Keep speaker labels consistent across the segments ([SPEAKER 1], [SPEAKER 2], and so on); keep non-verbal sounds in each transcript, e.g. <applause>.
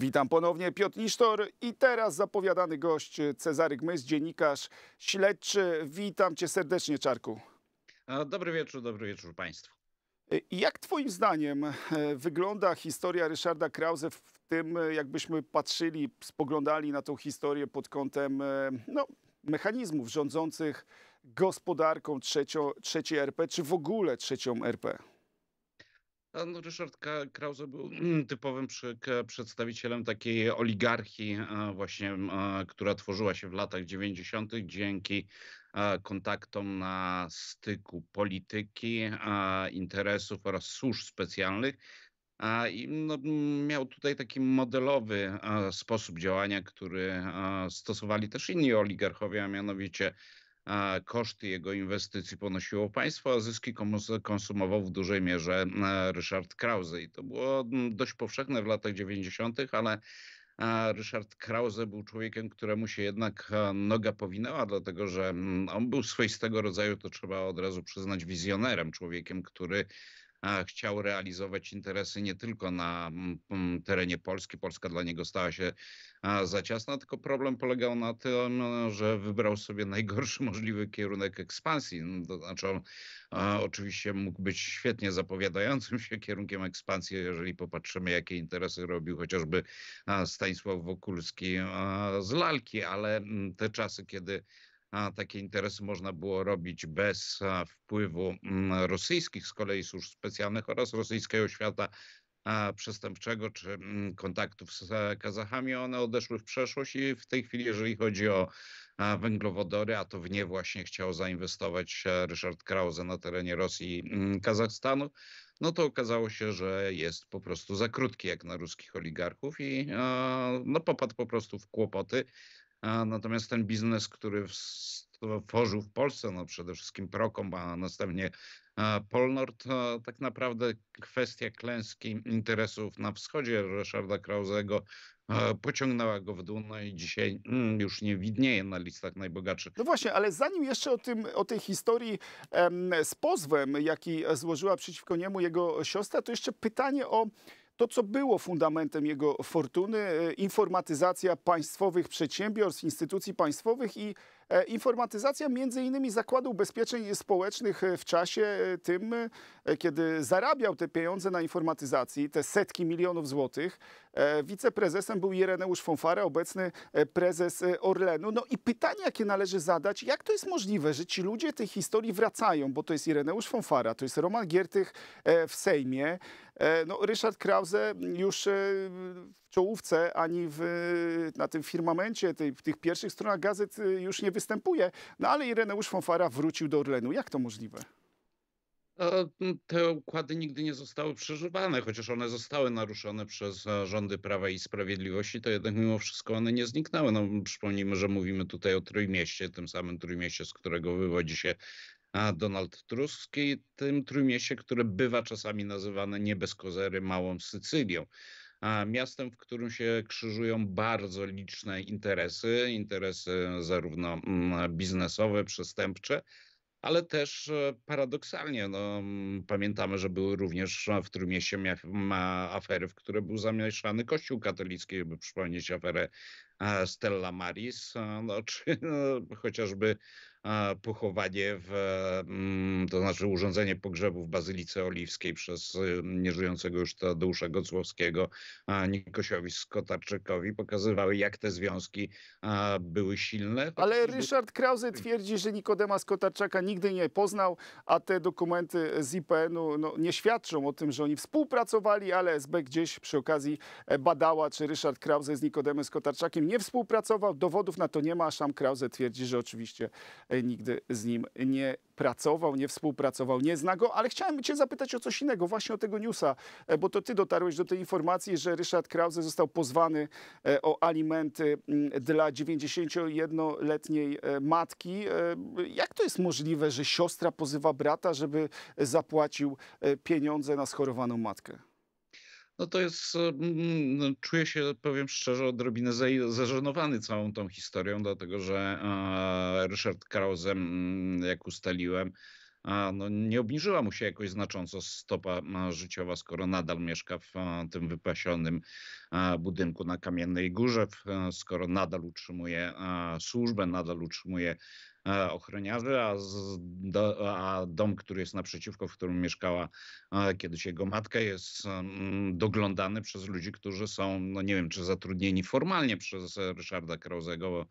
[SPEAKER 1] Witam ponownie, Piotr Nisztor i teraz zapowiadany gość Cezary Gmyz, dziennikarz śledczy. Witam cię serdecznie, Czarku.
[SPEAKER 2] Dobry wieczór, dobry wieczór Państwu.
[SPEAKER 1] Y, jak Twoim zdaniem y, wygląda historia Ryszarda Krause w tym, y, jakbyśmy patrzyli, spoglądali na tą historię pod kątem no, mechanizmów rządzących gospodarką trzecio, trzeciej RP, czy w ogóle trzecią RP?
[SPEAKER 2] No, Ryszard Krause był mm, typowym przy, przedstawicielem takiej oligarchii e, właśnie, e, która tworzyła się w latach 90. dzięki e, kontaktom na styku polityki, interesów oraz służb specjalnych. I no, miał tutaj taki modelowy sposób działania, który stosowali też inni oligarchowie, a mianowicie koszty jego inwestycji ponosiło państwo, a zyski konsumował w dużej mierze e, Ryszard Krause. I to było mm, dość powszechne w latach 90., ale e, Ryszard Krause był człowiekiem, któremu się jednak e, noga powinęła, dlatego że mm, on był swoistego rodzaju, to trzeba od razu przyznać, wizjonerem, człowiekiem, który chciał realizować interesy nie tylko na mm, mm, terenie Polski. Polska dla niego stała się za ciasna, tylko problem polegał na tym, e, że wybrał sobie najgorszy <laughs> możliwy kierunek ekspansji. No, to znaczy, on oczywiście mógł być świetnie zapowiadającym się <laughs> kierunkiem ekspansji, jeżeli popatrzymy, jakie interesy robił chociażby Stanisław Wokulski z lalki, ale mm, te czasy, kiedy takie interesy można było robić bez wpływu mm, rosyjskich z kolei służb specjalnych oraz rosyjskiego świata przestępczego czy mm, kontaktów z e, Kazachami, one odeszły w przeszłość i w tej chwili, jeżeli chodzi o węglowodory, a to w nie właśnie chciał zainwestować e, Ryszard Krause na terenie Rosji i mm, Kazachstanu, no to okazało się, że jest po prostu za krótki jak na ruskich oligarchów i no, popadł po prostu w kłopoty. A natomiast ten biznes, który tworzył w Polsce, no przede wszystkim Prokom, a następnie e, Polnord, tak naprawdę kwestia klęski interesów na wschodzie Ryszarda Krauzego e, pociągnęła go w dół, no i dzisiaj mm, już nie widnieje na listach najbogatszych. No właśnie, ale zanim
[SPEAKER 1] jeszcze o, tym, o tej historii z pozwem, jaki złożyła przeciwko niemu jego siostra, to jeszcze pytanie o to, co było fundamentem jego fortuny, e, informatyzacja państwowych przedsiębiorstw, instytucji państwowych i E, informatyzacja między innymi Zakładu Ubezpieczeń Społecznych e, w czasie e, tym, kiedy zarabiał te pieniądze na informatyzacji, te setki milionów złotych, wiceprezesem był Ireneusz Fonfara, obecny prezes Orlenu. No i pytanie, jakie należy zadać, jak to jest możliwe, że ci ludzie tej historii wracają, bo to jest Ireneusz Fonfara, to jest Roman Giertych w Sejmie, no, Ryszard Krause już czołówce, ani w, na tym firmamencie tej, tych pierwszych stronach gazet y, już nie występuje. No ale Ireneusz Fonfara wrócił do Orlenu. Jak to możliwe?
[SPEAKER 2] No, te układy nigdy nie zostały przeżywane, chociaż one zostały naruszone przez e, rządy Prawa i Sprawiedliwości, to jednak mimo wszystko one nie zniknęły. No, przypomnijmy, że mówimy tutaj o Trójmieście, tym samym Trójmieście, z którego wywodzi się Donald Tusk i tym Trójmieście, które bywa czasami nazywane nie bez kozery Małą Sycylią miastem, w którym się krzyżują bardzo liczne interesy, interesy zarówno mm, biznesowe, przestępcze, ale też e, paradoksalnie, no, pamiętamy, że były również w Trójmieście afery, w które był zamieszany Kościół katolicki, by przypomnieć aferę e, Stella Maris, e, no, czy no, chociażby E, pochowanie, w, mm, to znaczy urządzenie pogrzebu w Bazylice Oliwskiej przez y, nieżyjącego już Tadeusza Gocłowskiego, Nikosiowi Skotarczykowi, pokazywały jak te związki były silne. Tak
[SPEAKER 1] ale Ryszard Krause twierdzi, że Nikodema Skotarczaka nigdy nie poznał, a te dokumenty z IPN-u no, nie świadczą o tym, że oni współpracowali, ale SB gdzieś przy okazji e, badała, czy Ryszard Krause z Nikodemem Skotarczakiem nie współpracował. Dowodów na to nie ma, a sam Krause twierdzi, że oczywiście nigdy z nim nie pracował, nie współpracował, nie zna go, ale chciałem Cię zapytać o coś innego, właśnie o tego newsa, e, bo to Ty dotarłeś do tej informacji, że Ryszard Krause został pozwany e, o alimenty mm, dla 91-letniej e, matki. Jak to jest możliwe, że siostra pozywa brata, żeby zapłacił pieniądze na schorowaną matkę?
[SPEAKER 2] no to jest, e, czuję się, powiem szczerze, odrobinę zażenowany całą tą historią, dlatego że Ryszard Krause, jak ustaliłem, no, nie obniżyła mu się jakoś znacząco stopa życiowa, skoro nadal mieszka w tym wypasionym budynku na Kamiennej Górze, skoro nadal utrzymuje służbę, nadal utrzymuje ochroniarzy, a, do, a, dom, który jest naprzeciwko, w którym mieszkała kiedyś jego matka, jest mm, doglądany przez ludzi, którzy są, no nie wiem, czy zatrudnieni formalnie przez Ryszarda Krauzego, bo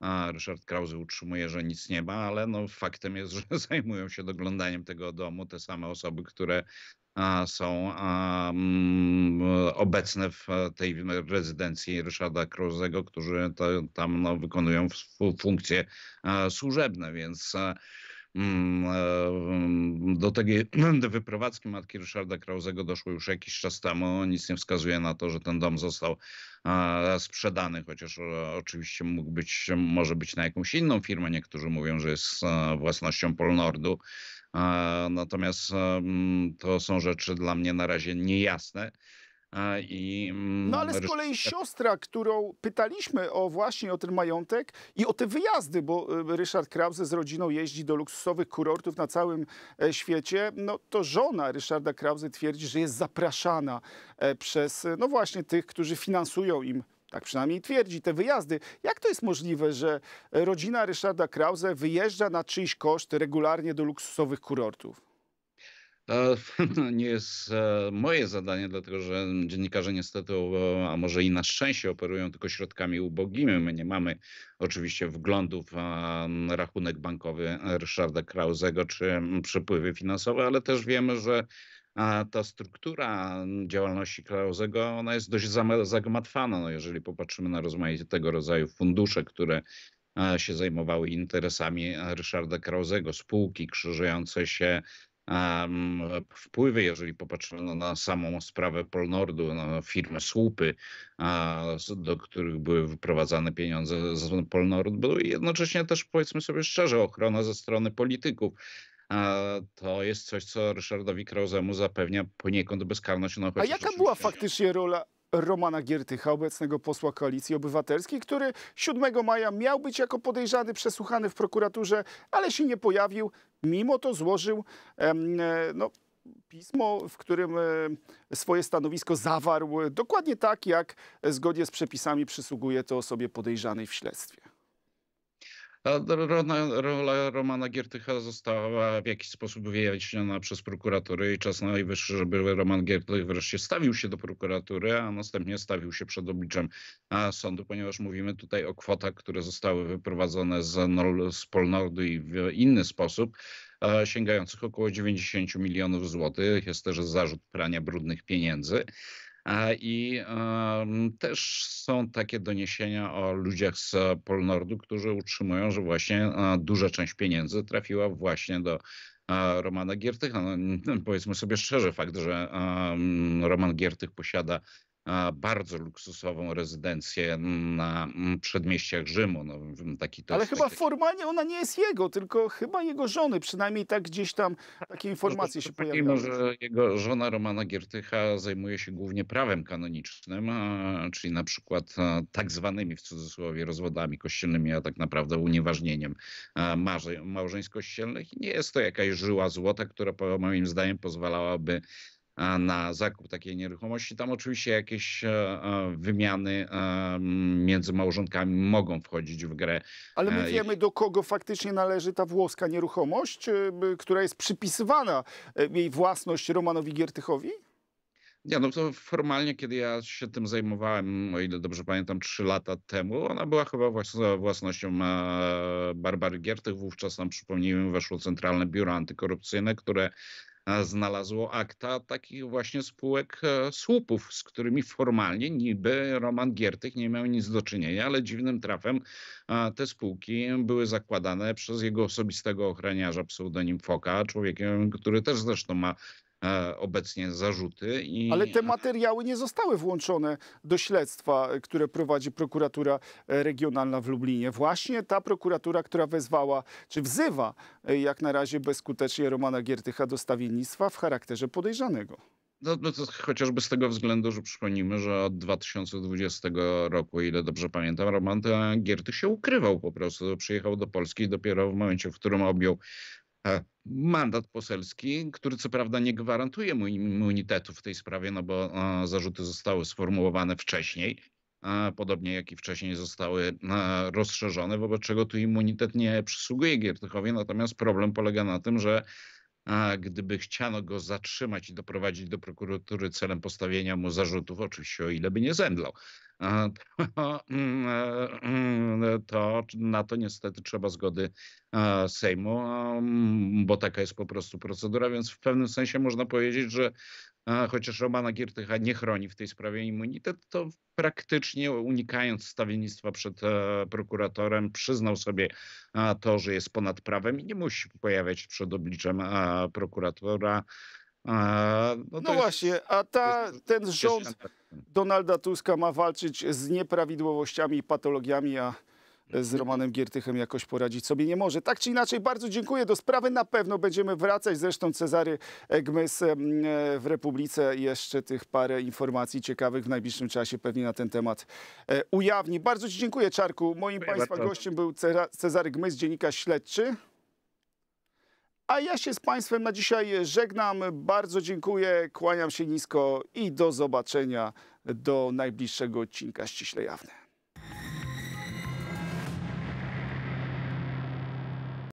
[SPEAKER 2] a Ryszard Krause utrzymuje, że nic nie ma, ale no faktem jest, <laughs> że zajmują się doglądaniem tego domu te same osoby, które a, są a, m, mm, obecne w e, tej rezydencji Ryszarda Krauzego, którzy to, tam no, wykonują funkcje a, e, służebne, więc e, Mm, e, mm, do tej <clears throat> wyprowadzki matki Ryszarda Krauzego doszło już jakiś czas temu. Nic nie wskazuje na to, że ten dom został e, sprzedany, chociaż e, oczywiście mógł być, może być na jakąś inną firmę. Niektórzy mówią, że jest własnością Polnordu. Natomiast mm, to są rzeczy dla mnie na razie niejasne. I, mm, no ale z kolei tak.
[SPEAKER 1] siostra, którą pytaliśmy o właśnie o ten majątek i o te wyjazdy, bo y, Ryszard Krause z rodziną jeździ do luksusowych kurortów na całym e, świecie, no to żona Ryszarda Krause twierdzi, że jest zapraszana e, przez e, no właśnie tych, którzy finansują im tak przynajmniej twierdzi, te wyjazdy. Jak to jest możliwe, że rodzina Ryszarda Krause wyjeżdża na czyjś koszt regularnie do luksusowych kurortów?
[SPEAKER 2] To e, <laughs> no, nie jest e, moje zadanie, dlatego że dziennikarze niestety, a może i na szczęście, operują tylko środkami ubogimi. My nie mamy oczywiście wglądów na rachunek bankowy Ryszarda Krauzego czy przepływy finansowe, ale też wiemy, że ta struktura działalności Krauzego, ona jest dość zagmatwana. No jeżeli popatrzymy na rozmaite tego rodzaju fundusze, które się zajmowały interesami Ryszarda Krauzego, spółki krzyżujące się wpływy, jeżeli popatrzono na samą sprawę Polnordu, na firmę Słupy, do których były wyprowadzane pieniądze z Polnordu, i jednocześnie też powiedzmy sobie szczerze, ochrona ze strony polityków. To jest coś, co Ryszardowi Krauzemu zapewnia poniekąd bezkarność. No, A jaka
[SPEAKER 1] była faktycznie rola Romana Giertycha, obecnego posła Koalicji Obywatelskiej, który 7 maja miał być jako podejrzany przesłuchany w prokuraturze, ale się nie pojawił. Mimo to złożył e, no, pismo, w którym e, swoje stanowisko zawarł dokładnie tak, jak zgodnie z przepisami przysługuje to osobie podejrzanej w śledztwie
[SPEAKER 2] rola Romana Giertycha została w jakiś sposób wyjaśniona przez prokuraturę i czas najwyższy, żeby Roman Giertych wreszcie stawił się do prokuratury, a następnie stawił się przed obliczem sądu, ponieważ mówimy tutaj o kwotach, które zostały wyprowadzone z, Nol, z Polnordu i w inny sposób sięgających około 90 milionów złotych. Jest też zarzut prania brudnych pieniędzy. I też są takie doniesienia o ludziach z Polnordu, którzy utrzymują, że właśnie duża część pieniędzy trafiła właśnie do Romana Giertycha. No, powiedzmy sobie szczerze, fakt, że Roman Giertych posiada bardzo luksusową rezydencję na mm, przedmieściach Rzymu. No, mm, taki to Ale chyba taki...
[SPEAKER 1] formalnie ona nie jest jego, tylko chyba jego żony, przynajmniej tak gdzieś tam takie no informacje no, się pojawiają. Mimo, że
[SPEAKER 2] jego żona Romana Giertycha zajmuje się głównie prawem kanonicznym, czyli na przykład tak zwanymi w cudzysłowie rozwodami kościelnymi, a tak naprawdę unieważnieniem małżeństw kościelnych. I nie jest to jakaś żyła złota, która moim zdaniem pozwalałaby na zakup takiej nieruchomości. Tam oczywiście jakieś e, e, wymiany e, między małżonkami mogą wchodzić w grę. Ale my wiemy,
[SPEAKER 1] do kogo faktycznie należy ta włoska nieruchomość, która jest przypisywana jej własność Romanowi Giertychowi?
[SPEAKER 2] no to formalnie, kiedy ja się tym zajmowałem, o ile dobrze pamiętam, trzy lata temu, ona była chyba własnością Barbary Giertych. Wówczas nam, przypomnijmy, weszło Centralne Biuro Antykorupcyjne, które znalazło akta takich właśnie spółek e, słupów, z którymi formalnie niby Roman Giertych nie miał nic do czynienia, ale dziwnym trafem te spółki były zakładane przez jego osobistego ochroniarza pseudonim Foka, człowiekiem, który też zresztą ma E, obecnie zarzuty. I... Ale te
[SPEAKER 1] materiały nie zostały włączone do śledztwa, e, które prowadzi prokuratura e, regionalna w Lublinie. Właśnie ta prokuratura, która wezwała, czy wzywa jak na razie bezskutecznie Romana Giertycha do stawiennictwa w charakterze podejrzanego.
[SPEAKER 2] No, no to chociażby z tego względu, że przypomnijmy, że od 2020 roku, ile dobrze pamiętam, Roman Giertych się ukrywał po prostu. Przyjechał do Polski dopiero w momencie, w którym objął mandat poselski, który co prawda nie gwarantuje mu immunitetu w tej sprawie, no bo zarzuty zostały sformułowane wcześniej, podobnie jak i wcześniej zostały rozszerzone, wobec czego tu immunitet nie przysługuje Giertychowi, natomiast problem polega na tym, że a gdyby chciano go zatrzymać i doprowadzić do prokuratury celem postawienia mu zarzutów, oczywiście o ile by nie zemdlał. To, mm, e, to na to niestety trzeba zgody e, Sejmu, mm, bo taka jest po prostu procedura, więc w pewnym sensie można powiedzieć, że chociaż Romana Giertycha nie chroni w tej sprawie immunitet, to praktycznie unikając stawiennictwa przed e, prokuratorem, przyznał sobie to, że jest ponad prawem i nie musi pojawiać się przed obliczem e, prokuratora. E, no, no właśnie,
[SPEAKER 1] a ta, ten rząd Donalda Tuska ma walczyć z nieprawidłowościami i patologiami, a z Romanem Giertychem jakoś poradzić sobie nie może. Tak czy inaczej, bardzo dziękuję. Do sprawy na pewno będziemy wracać. Zresztą Cezary Egmys e, w Republice jeszcze tych parę informacji ciekawych w najbliższym czasie pewnie na ten temat e, ujawni. Bardzo Ci dziękuję, Czarku. Moim dziękuję Państwa bardzo. gościem był Cezary Gmys, dziennika śledczy. A ja się z Państwem na dzisiaj żegnam. Bardzo dziękuję, kłaniam się nisko i do zobaczenia do najbliższego odcinka Ściśle Jawne.